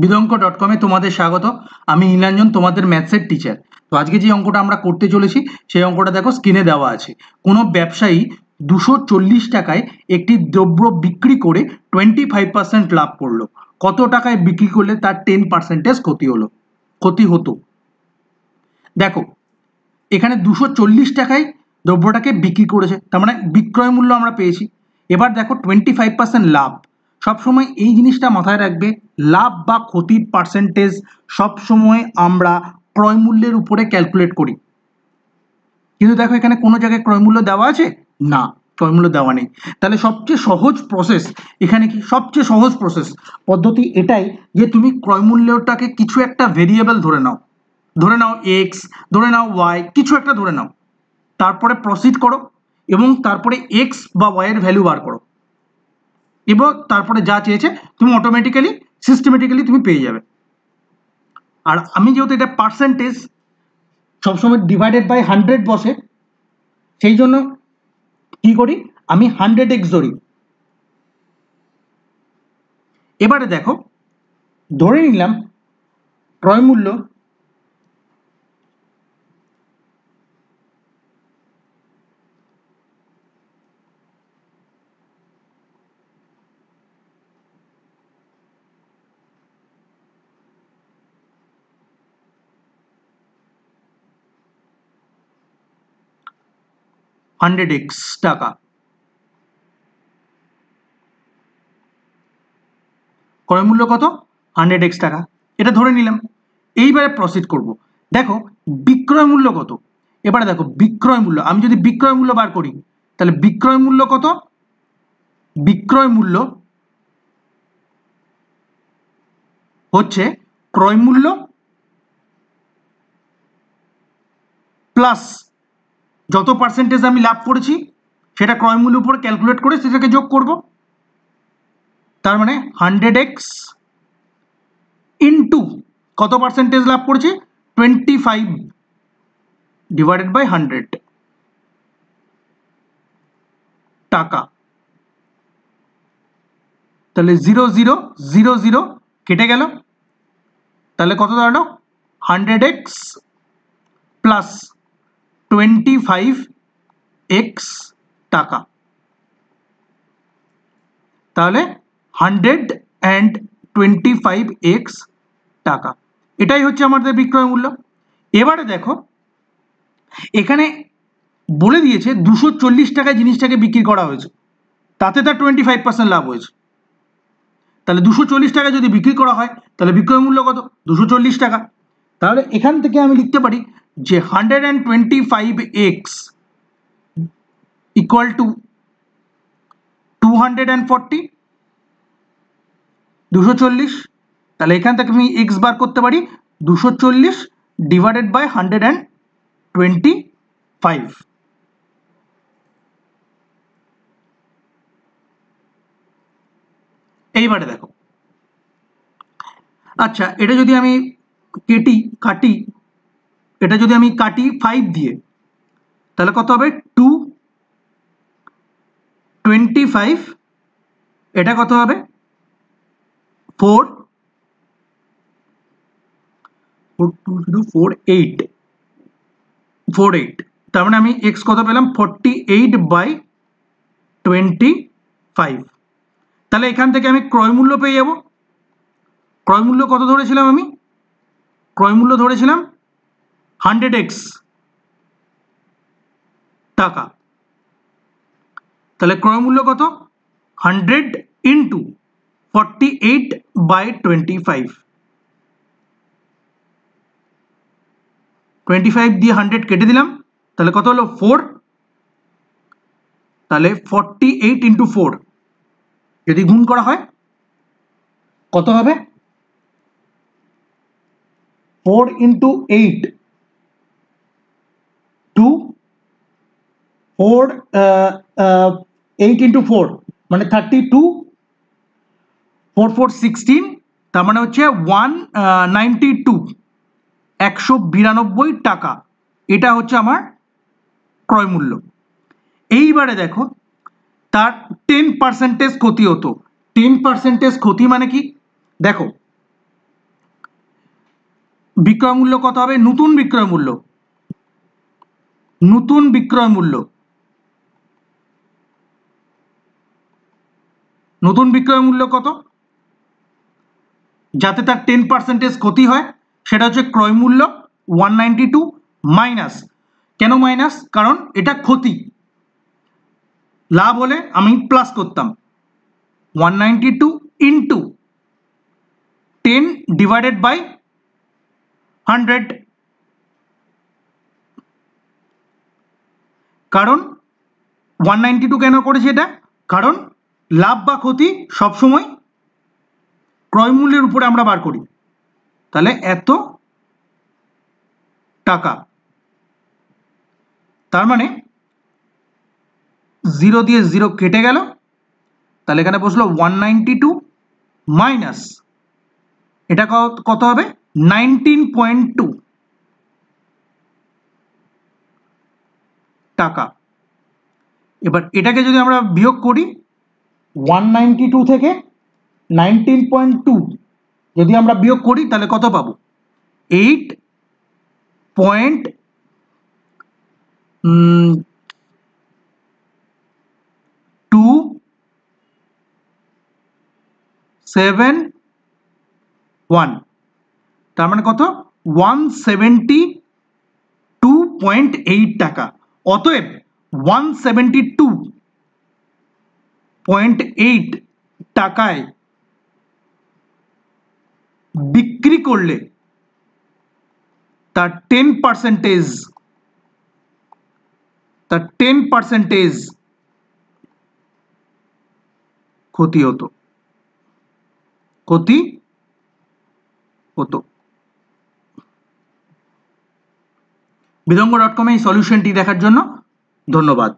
বিদঙ্ক dot কমে তোমাদের স্বাগত আমি নীলাঞ্জন তোমাদের ম্যাথসের টিচার তো আজকে যে অঙ্কটা আমরা করতে চলেছি সেই অঙ্কটা দেখো স্ক্রিনে দেওয়া আছে কোনো ব্যবসায়ী দুশো চল্লিশ টাকায় একটি দ্রব্য বিক্রি করে টোয়েন্টি ফাইভ পার্সেন্ট লাভ করলো কত টাকায় বিক্রি করলে তার টেন পার্সেন্টেজ ক্ষতি হলো ক্ষতি হতো দেখো এখানে দুশো চল্লিশ টাকায় দ্রব্যটাকে বিক্রি করেছে তার মানে বিক্রয় মূল্য আমরা পেয়েছি এবার দেখো টোয়েন্টি ফাইভ পার্সেন্ট লাভ সবসময় এই জিনিসটা মাথায় রাখবে লাভ বা ক্ষতির পার্সেন্টেজ সবসময় আমরা ক্রয়মূল্যের উপরে ক্যালকুলেট করি কিন্তু দেখো এখানে কোনো জায়গায় ক্রয়মূল্য দেওয়া আছে না ক্রয়মূল্য দেওয়া নেই তাহলে সবচেয়ে সহজ প্রসেস এখানে কি সবচেয়ে সহজ প্রসেস পদ্ধতি এটাই যে তুমি ক্রয়মূল্যটাকে কিছু একটা ভেরিয়েবল ধরে নাও ধরে নাও এক্স ধরে নাও ওয়াই কিছু একটা ধরে নাও তারপরে প্রসিড করো এবং তারপরে এক্স বা ওয়াইয়ের ভ্যালু বার করো এবং তারপরে যা চেয়েছে তুমি অটোমেটিক্যালি সিস্টেমেটিক্যালি তুমি পেয়ে যাবে আর আমি যেহেতু এটা পার্সেন্টেজ সবসময় ডিভাইডেড বাই হান্ড্রেড বসে সেই জন্য কি করি আমি হান্ড্রেড এক্স ধরি এবারে দেখো ধরে নিলাম ক্রয় মূল্য হান্ড্রেড এক্স টাকা ক্রয় মূল্য কত হান্ড্রেড এক্স টাকা এটা ধরে নিলাম এইবারে প্রসিড করব দেখো বিক্রয় মূল্য কত এবারে দেখো বিক্রয় মূল্য আমি যদি বিক্রয় মূল্য বার করি তাহলে বিক্রয় মূল্য কত বিক্রয় মূল্য হচ্ছে ক্রয় মূল্য প্লাস যত পার্সেন্টেজ আমি লাভ করেছি সেটা ক্রয়মূল্য উপর ক্যালকুলেট করে সেটাকে যোগ করব তার মানে হান্ড্রেড এক্স ইন্টু কত পার্সেন্টেজ লাভ করেছি twenty five divided by hundred টাকা তাহলে জিরো জিরো জিরো জিরো কেটে গেল তাহলে কত দাঁড়ালো hundred X plus twenty five X টাকা তাহলে hundred and twenty five X টাকা এটাই হচ্ছে আমাদের বিক্রয় মূল্য এবারে দেখো এখানে বলে দিয়েছে দুশো চল্লিশ টাকায় জিনিসটাকে বিক্রি করা হয়েছে তাতে তার টোয়েন্টি ফাইভ পার্সেন্ট লাভ হয়েছে তাহলে দুশো চল্লিশ টাকায় যদি বিক্রি করা হয় তাহলে বিক্রয় মূল্য কত দুশো চল্লিশ টাকা তাহলে এখান থেকে আমি লিখতে পারি যে hundred and twenty five x equal to two hundred and forty দুশো চল্লিশ তাহলে এখান থেকে আমি এক্স বার করতে পারি দুশো চল্লিশ divided by hundred and twenty five এইবারে দেখো আচ্ছা এটা যদি আমি কেটি কাটি এটা যদি আমি কাটি ফাইভ দিয়ে তাহলে কত হবে টু টোয়েন্টি ফাইভ এটা কত হবে four four two four eight four eight তার মানে আমি এক্স কত পেলাম forty eight by twenty five তাহলে এখান থেকে আমি ক্রয়মূল্য পেয়ে যাব ক্রয়মূল্য কত ধরেছিলাম আমি ক্রয়মূল্য ধরেছিলাম হান্ড্রেড এক্স টাকা তাহলে ক্রয় মূল্য কত hundred into forty eight by twenty five twenty five দিয়ে হান্ড্রেড কেটে দিলাম তাহলে কত হলো ফোর তাহলে ফর্টি এইট ইন্টু ফোর যদি গুণ করা হয় কত হবে four into eight two four eight into four মানে thirty two four four sixteen তার মানে হচ্ছে ওয়ান নাইনটি টু একশো বিরানব্বই টাকা এটা হচ্ছে আমার ক্রয় মূল্য এইবারে দেখো তার টেন পার্সেন্টেজ ক্ষতি হতো টেন পার্সেন্টেজ ক্ষতি মানে কি দেখো বিক্রয় মূল্য কত হবে নতুন বিক্রয় মূল্য নতুন বিক্রয় মূল্য নতুন বিক্রয় মূল্য কত যাতে তার টেন পার্সেন্টেজ ক্ষতি হয় সেটা হচ্ছে ক্রয় মূল্য ওয়ান নাইনটি টু মাইনাস কেন মাইনাস কারণ এটা ক্ষতি লাভ হলে আমি প্লাস করতাম one ninety two into ten divided by hundred কারণ ওয়ান নাইনটি টু কেন করেছে এটা কারণ লাভ বা ক্ষতি সবসময় ক্রয়মূল্যের উপরে আমরা বার করি তাহলে এত টাকা তার মানে জিরো দিয়ে জিরো কেটে গেল তাহলে এখানে বসলো ওয়ান নাইনটি টু মাইনাস এটা কত হবে নাইনটিন পয়েন্ট টু টাকা এবার এটাকে যদি আমরা বিয়োগ করি ওয়ান নাইনটি টু থেকে নাইনটিন পয়েন্ট টু যদি আমরা বিয়োগ করি তাহলে কত পাব eight point two seven one তার মানে কত one seventy two point eight টাকা অতএব 172.8 টাকা বিক্রি করলে 13% 13% ক্ষতি হতো ক্ষতি হতো বিদঙ্গ ডট কমে এই সলিউশনটি দেখার জন্য ধন্যবাদ